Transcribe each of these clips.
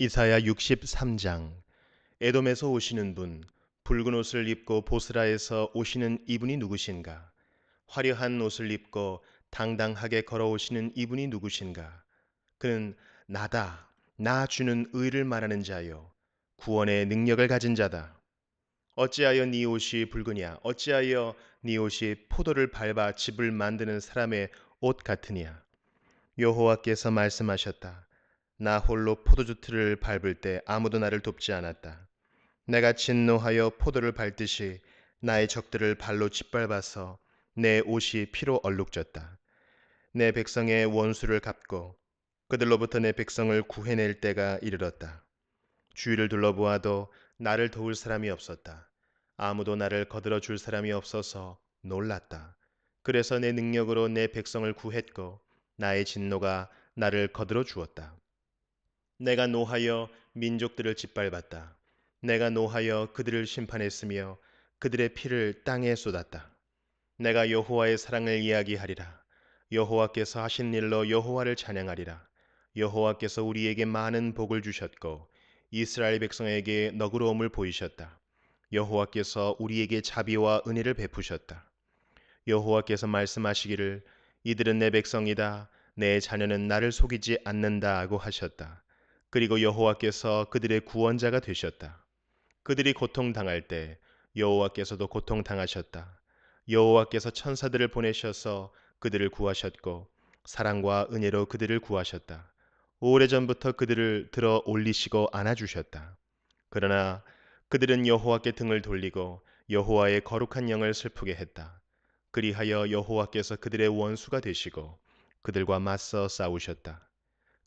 이사야 63장 에돔에서 오시는 분 붉은 옷을 입고 보스라에서 오시는 이분이 누구신가 화려한 옷을 입고 당당하게 걸어오시는 이분이 누구신가 그는 나다 나 주는 의를 말하는 자요 구원의 능력을 가진 자다 어찌하여 네 옷이 붉으냐 어찌하여 네 옷이 포도를 밟아 집을 만드는 사람의 옷 같으냐 여호와께서 말씀하셨다 나 홀로 포도주 틀을 밟을 때 아무도 나를 돕지 않았다. 내가 진노하여 포도를 밟듯이 나의 적들을 발로 짓밟아서 내 옷이 피로 얼룩졌다. 내 백성의 원수를 갚고 그들로부터 내 백성을 구해낼 때가 이르렀다. 주위를 둘러보아도 나를 도울 사람이 없었다. 아무도 나를 거들어 줄 사람이 없어서 놀랐다. 그래서 내 능력으로 내 백성을 구했고 나의 진노가 나를 거들어 주었다. 내가 노하여 민족들을 짓밟았다. 내가 노하여 그들을 심판했으며 그들의 피를 땅에 쏟았다. 내가 여호와의 사랑을 이야기하리라. 여호와께서 하신 일로 여호와를 찬양하리라. 여호와께서 우리에게 많은 복을 주셨고 이스라엘 백성에게 너그러움을 보이셨다. 여호와께서 우리에게 자비와 은혜를 베푸셨다. 여호와께서 말씀하시기를 이들은 내 백성이다. 내 자녀는 나를 속이지 않는다 하고 하셨다. 그리고 여호와께서 그들의 구원자가 되셨다. 그들이 고통당할 때 여호와께서도 고통당하셨다. 여호와께서 천사들을 보내셔서 그들을 구하셨고 사랑과 은혜로 그들을 구하셨다. 오래전부터 그들을 들어 올리시고 안아주셨다. 그러나 그들은 여호와께 등을 돌리고 여호와의 거룩한 영을 슬프게 했다. 그리하여 여호와께서 그들의 원수가 되시고 그들과 맞서 싸우셨다.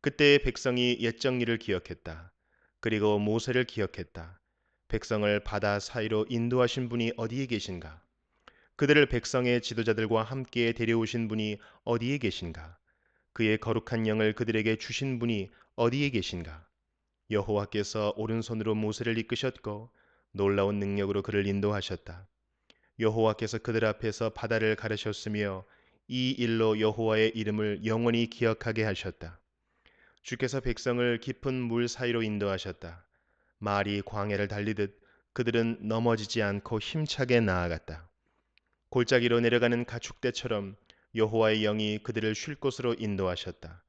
그때 의 백성이 옛 정리를 기억했다. 그리고 모세를 기억했다. 백성을 바다 사이로 인도하신 분이 어디에 계신가? 그들을 백성의 지도자들과 함께 데려오신 분이 어디에 계신가? 그의 거룩한 영을 그들에게 주신 분이 어디에 계신가? 여호와께서 오른손으로 모세를 이끄셨고 놀라운 능력으로 그를 인도하셨다. 여호와께서 그들 앞에서 바다를 가르셨으며 이 일로 여호와의 이름을 영원히 기억하게 하셨다. 주께서 백성을 깊은 물 사이로 인도하셨다. 말이 광해를 달리듯 그들은 넘어지지 않고 힘차게 나아갔다. 골짜기로 내려가는 가축대처럼 여호와의 영이 그들을 쉴 곳으로 인도하셨다.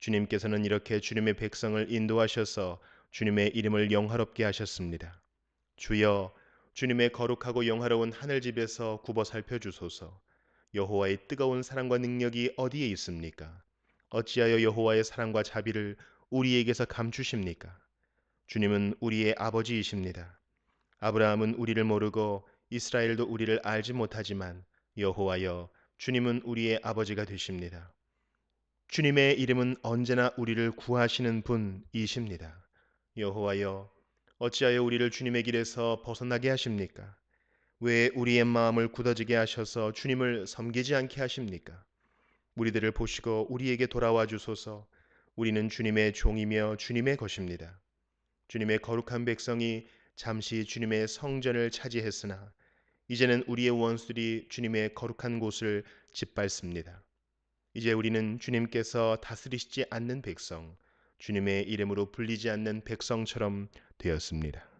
주님께서는 이렇게 주님의 백성을 인도하셔서 주님의 이름을 영화롭게 하셨습니다. 주여 주님의 거룩하고 영화로운 하늘 집에서 굽어 살펴 주소서. 여호와의 뜨거운 사랑과 능력이 어디에 있습니까? 어찌하여 여호와의 사랑과 자비를 우리에게서 감추십니까? 주님은 우리의 아버지이십니다. 아브라함은 우리를 모르고 이스라엘도 우리를 알지 못하지만 여호와여 주님은 우리의 아버지가 되십니다. 주님의 이름은 언제나 우리를 구하시는 분이십니다. 여호와여 어찌하여 우리를 주님의 길에서 벗어나게 하십니까? 왜 우리의 마음을 굳어지게 하셔서 주님을 섬기지 않게 하십니까? 우리들을 보시고 우리에게 돌아와 주소서. 우리는 주님의 종이며 주님의 것입니다. 주님의 거룩한 백성이 잠시 주님의 성전을 차지했으나 이제는 우리의 원수들이 주님의 거룩한 곳을 짓밟습니다. 이제 우리는 주님께서 다스리시지 않는 백성, 주님의 이름으로 불리지 않는 백성처럼 되었습니다.